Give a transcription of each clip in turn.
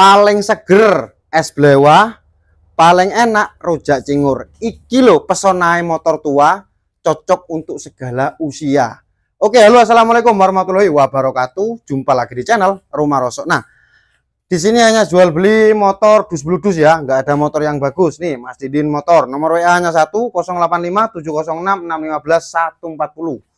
paling seger es blewa paling enak rujak cingur iki lo pesonai motor tua cocok untuk segala usia oke halo assalamualaikum warahmatullahi wabarakatuh jumpa lagi di channel rumah rosok nah di sini hanya jual beli motor bus bludus ya nggak ada motor yang bagus nih Mas Didin motor nomor WA nya 1085 706 615 140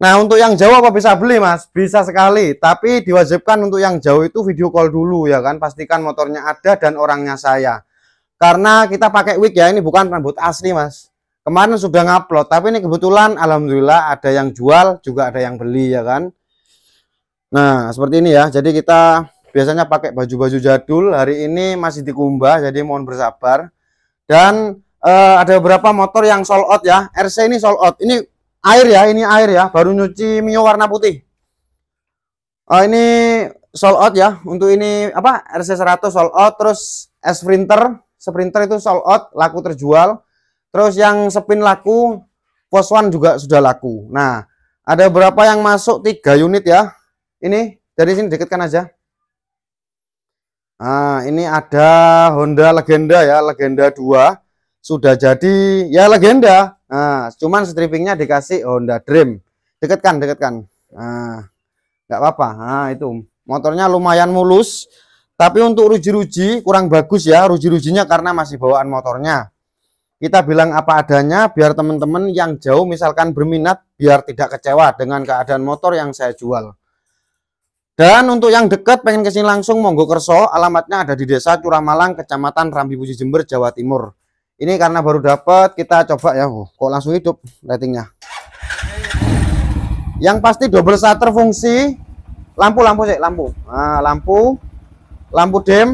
Nah, untuk yang jauh apa bisa beli, Mas? Bisa sekali, tapi diwajibkan untuk yang jauh itu video call dulu ya kan. Pastikan motornya ada dan orangnya saya. Karena kita pakai wig ya, ini bukan rambut asli, Mas. Kemarin sudah ngupload, tapi ini kebetulan alhamdulillah ada yang jual, juga ada yang beli ya kan. Nah, seperti ini ya. Jadi kita biasanya pakai baju-baju jadul. Hari ini masih dikumbah, jadi mohon bersabar. Dan eh, ada beberapa motor yang sold out ya. RC ini sold out. Ini air ya ini air ya baru nyuci mio warna putih uh, ini sold out ya untuk ini apa RC 100 sold out terus s sprinter sprinter itu sold out laku terjual terus yang spin laku post one juga sudah laku nah ada berapa yang masuk tiga unit ya ini dari sini dekatkan aja nah ini ada Honda legenda ya legenda 2 sudah jadi ya legenda Nah, cuman stripingnya dikasih Honda Dream. Deketkan, deketkan. Nah, nggak apa-apa. Nah, itu motornya lumayan mulus. Tapi untuk ruji-ruji kurang bagus ya ruji-rujinya karena masih bawaan motornya. Kita bilang apa adanya biar teman-teman yang jauh misalkan berminat biar tidak kecewa dengan keadaan motor yang saya jual. Dan untuk yang dekat pengen kesini langsung monggo kerso alamatnya ada di desa Curamalang kecamatan Rambi Puji Jember Jawa Timur ini karena baru dapat kita coba ya oh, kok langsung hidup ratingnya yang pasti double shutter fungsi lampu lampu sih lampu nah, lampu lampu dim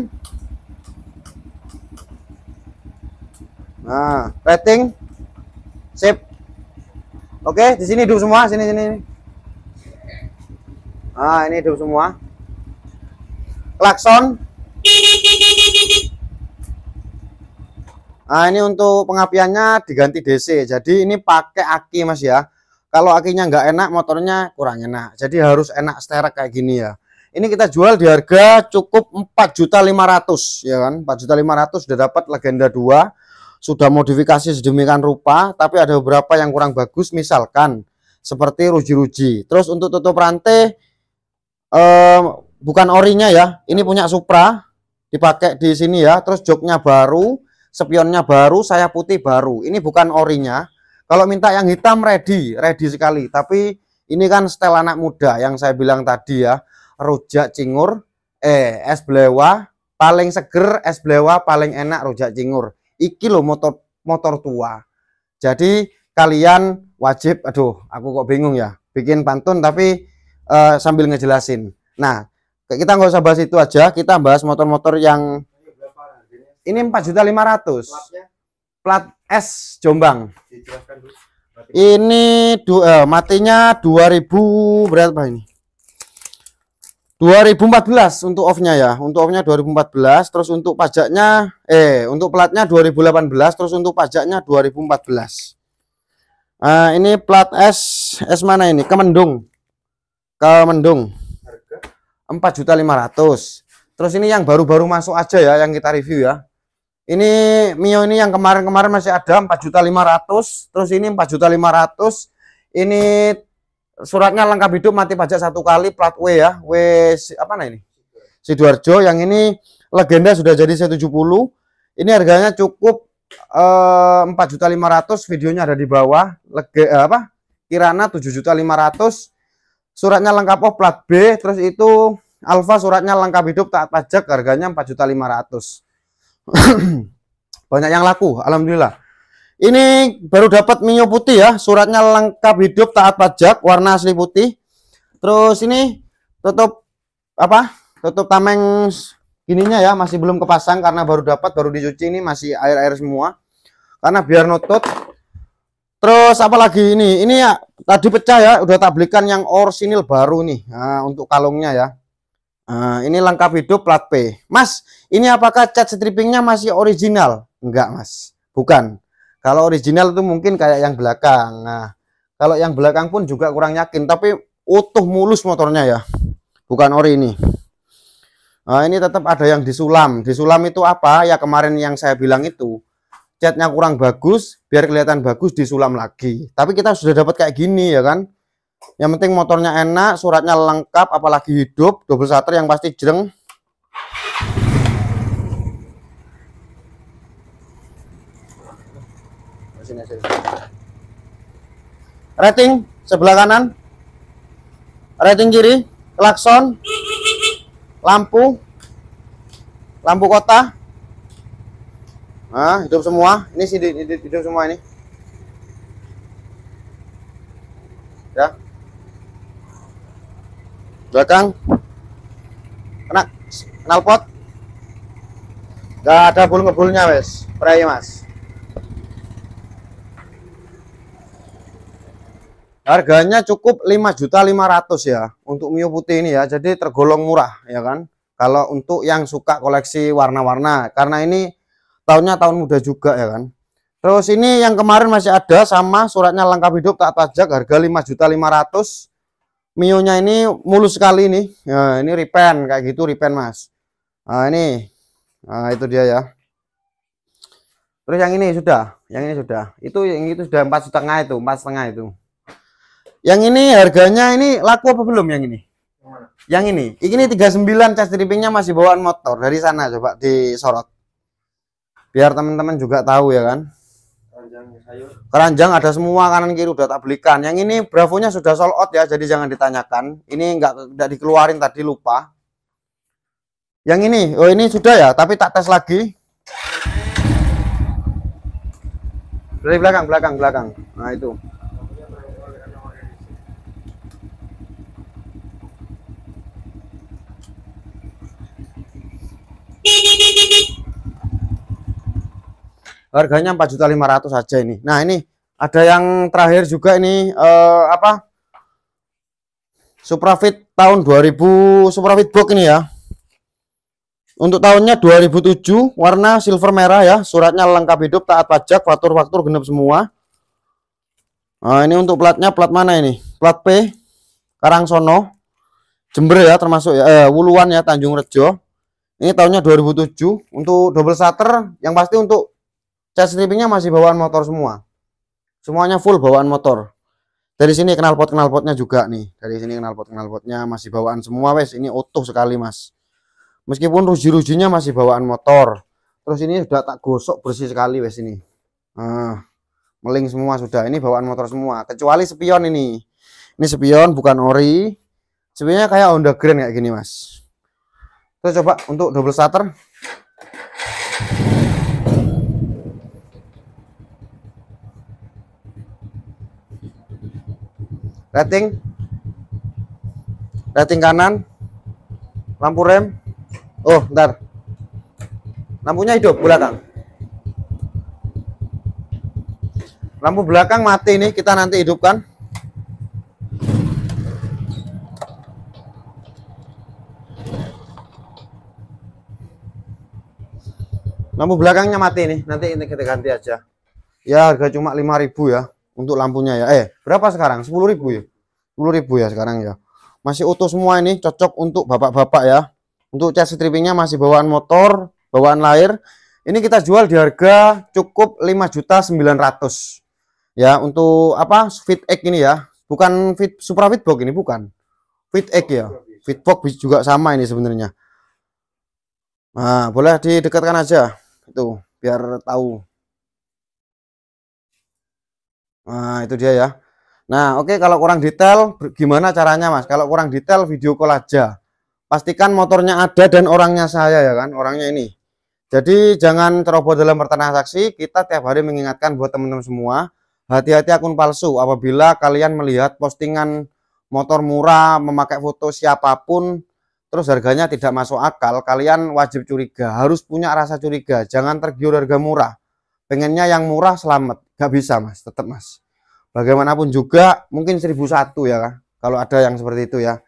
nah rating sip oke di sini hidup semua sini sini nah ini hidup semua klakson Nah, ini untuk pengapiannya diganti DC. Jadi ini pakai aki Mas ya. Kalau akinya nggak enak, motornya kurang enak. Jadi harus enak sterek kayak gini ya. Ini kita jual di harga cukup 4.500 ya kan. 4.500 sudah dapat legenda 2. Sudah modifikasi sedemikian rupa, tapi ada beberapa yang kurang bagus misalkan seperti ruji-ruji. Terus untuk tutup rantai eh, bukan orinya ya. Ini punya Supra dipakai di sini ya. Terus joknya baru spionnya baru, saya putih baru. Ini bukan orinya. Kalau minta yang hitam ready, ready sekali. Tapi ini kan setel anak muda yang saya bilang tadi ya. Rujak cingur, eh es blewa, paling seger, es blewa, paling enak rujak cingur. Iki loh motor motor tua. Jadi kalian wajib, aduh aku kok bingung ya, bikin pantun tapi eh, sambil ngejelasin. Nah, kita nggak usah bahas itu aja, kita bahas motor-motor yang ini 4 juta 500. Platnya? Plat S Jombang. Eh, ini dua, eh, matinya 2000 berapa ini? 2014 untuk off-nya ya. Untuk off-nya 2014, terus untuk pajaknya eh untuk platnya 2018, terus untuk pajaknya 2014. Nah, ini plat S S mana ini? Kemendung. Kemendung. Harga 4.500. Terus ini yang baru-baru masuk aja ya yang kita review ya. Ini Mio ini yang kemarin-kemarin masih ada 4.500, terus ini 4.500. Ini suratnya lengkap hidup mati pajak satu kali plat W ya. W apa nah ini? Sidoarjo yang ini legenda sudah jadi C70. Ini harganya cukup eh, 4.500, videonya ada di bawah. Lege, eh, apa? Kirana 7.500. Suratnya lengkap oh plat B, terus itu Alfa suratnya lengkap hidup tak pajak harganya 4.500. banyak yang laku alhamdulillah ini baru dapat minyak putih ya suratnya lengkap hidup taat pajak warna asli putih terus ini tutup apa tutup tameng gininya ya masih belum kepasang karena baru dapat baru dicuci ini masih air-air semua karena biar notot terus apalagi ini ini ya tadi pecah ya udah tablikan yang orsinil baru nih nah, untuk kalungnya ya Eh, ini lengkap hidup plat P. Mas, ini apakah cat strippingnya masih original? Enggak, Mas. Bukan. Kalau original itu mungkin kayak yang belakang. Nah, kalau yang belakang pun juga kurang yakin. Tapi utuh mulus motornya ya. Bukan ori ini. Nah, ini tetap ada yang disulam. Disulam itu apa? Ya kemarin yang saya bilang itu. Catnya kurang bagus, biar kelihatan bagus disulam lagi. Tapi kita sudah dapat kayak gini ya kan yang penting motornya enak suratnya lengkap apalagi hidup double starter yang pasti jereng rating sebelah kanan rating kiri klakson lampu lampu kota nah hidup semua ini sih hidup, hidup semua ini belakang kena knalpot nggak ada bul ngebulnya wes spray mas harganya cukup 5.500 ya untuk Mio putih ini ya jadi tergolong murah ya kan kalau untuk yang suka koleksi warna-warna karena ini tahunnya tahun muda juga ya kan terus ini yang kemarin masih ada sama suratnya lengkap hidup tak pajak harga 5.500 Mio nya ini mulus sekali nih nah, ini ya, repen kayak gitu repen mas nah ini nah, itu dia ya terus yang ini sudah yang ini sudah itu yang itu sudah empat setengah itu empat setengah itu yang ini harganya ini laku apa belum yang ini yang ini ini 39 cas strippingnya masih bawaan motor dari sana coba disorot biar teman-teman juga tahu ya kan Ya, keranjang ada semua kanan kiri udah tak belikan yang ini bravonya sudah sold out ya jadi jangan ditanyakan ini enggak enggak dikeluarin tadi lupa yang ini oh ini sudah ya tapi tak tes lagi dari belakang belakang belakang nah itu harganya 4.500 saja ini nah ini ada yang terakhir juga ini eh, apa Suprafit tahun 2000 Suprafit box ini ya untuk tahunnya 2007 warna silver merah ya suratnya lengkap hidup taat pajak faktur-faktur genep semua nah, ini untuk platnya plat mana ini plat P Karangsono Jember ya termasuk ya eh, Wuluan ya Tanjung Rejo ini tahunnya 2007 untuk double shutter yang pasti untuk cat strippingnya masih bawaan motor semua semuanya full bawaan motor dari sini knalpot knalpotnya juga nih dari sini knalpot knalpotnya masih bawaan semua wes ini utuh sekali mas meskipun ruji-rujinya masih bawaan motor terus ini sudah tak gosok bersih sekali wes ini Uh, meling semua sudah ini bawaan motor semua kecuali spion ini ini spion bukan ori sebenarnya kayak Honda Grand kayak gini mas kita coba untuk double starter rating rating kanan lampu rem oh ntar lampunya hidup belakang lampu belakang mati nih kita nanti hidupkan lampu belakangnya mati nih nanti ini kita ganti aja ya harga cuma 5000 ya untuk lampunya ya. Eh, berapa sekarang? 10.000 ya. 10.000 ya sekarang ya. Masih utuh semua ini, cocok untuk bapak-bapak ya. Untuk cat strippingnya masih bawaan motor, bawaan lahir. Ini kita jual di harga cukup 5.900. Ya, untuk apa? Fit egg ini ya. Bukan fit Supra Fitbox ini bukan. Fit egg ya. fit box juga sama ini sebenarnya. Nah, boleh didekatkan aja. Itu biar tahu Nah, itu dia ya. Nah, oke okay, kalau kurang detail gimana caranya, Mas? Kalau kurang detail video call aja. Pastikan motornya ada dan orangnya saya ya kan, orangnya ini. Jadi jangan ceroboh dalam saksi kita tiap hari mengingatkan buat teman-teman semua, hati-hati akun palsu apabila kalian melihat postingan motor murah memakai foto siapapun terus harganya tidak masuk akal, kalian wajib curiga, harus punya rasa curiga, jangan tergiur harga murah pengennya yang murah selamat nggak bisa mas tetap mas bagaimanapun juga mungkin seribu satu ya kalau ada yang seperti itu ya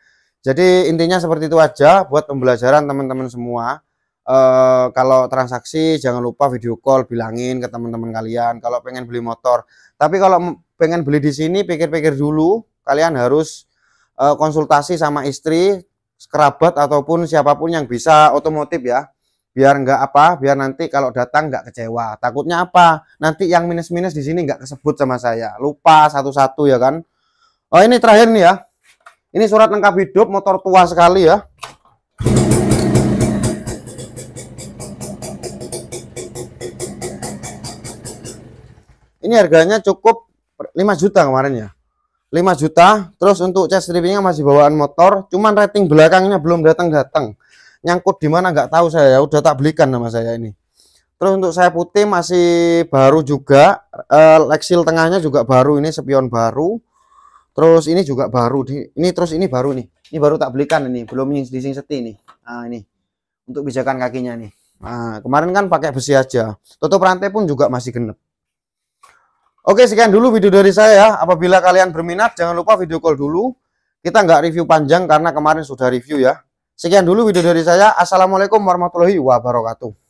jadi intinya seperti itu aja buat pembelajaran teman-teman semua e, kalau transaksi jangan lupa video call bilangin ke teman-teman kalian kalau pengen beli motor tapi kalau pengen beli di sini pikir-pikir dulu kalian harus e, konsultasi sama istri kerabat ataupun siapapun yang bisa otomotif ya biar nggak apa biar nanti kalau datang nggak kecewa takutnya apa nanti yang minus minus di sini nggak kesebut sama saya lupa satu satu ya kan oh ini terakhir nih ya ini surat lengkap hidup motor tua sekali ya ini harganya cukup 5 juta kemarin ya 5 juta terus untuk chest strippingnya masih bawaan motor cuman rating belakangnya belum datang-datang nyangkut di mana nggak tahu saya ya udah tak belikan nama saya ini terus untuk saya putih masih baru juga e, eh, leksil tengahnya juga baru ini spion baru terus ini juga baru ini terus ini baru nih ini baru tak belikan ini belum di seti ini nah ini untuk pijakan kakinya nih nah kemarin kan pakai besi aja tutup rantai pun juga masih genep Oke sekian dulu video dari saya ya. Apabila kalian berminat jangan lupa video call dulu. Kita nggak review panjang karena kemarin sudah review ya. Sekian dulu video dari saya. Assalamualaikum warahmatullahi wabarakatuh.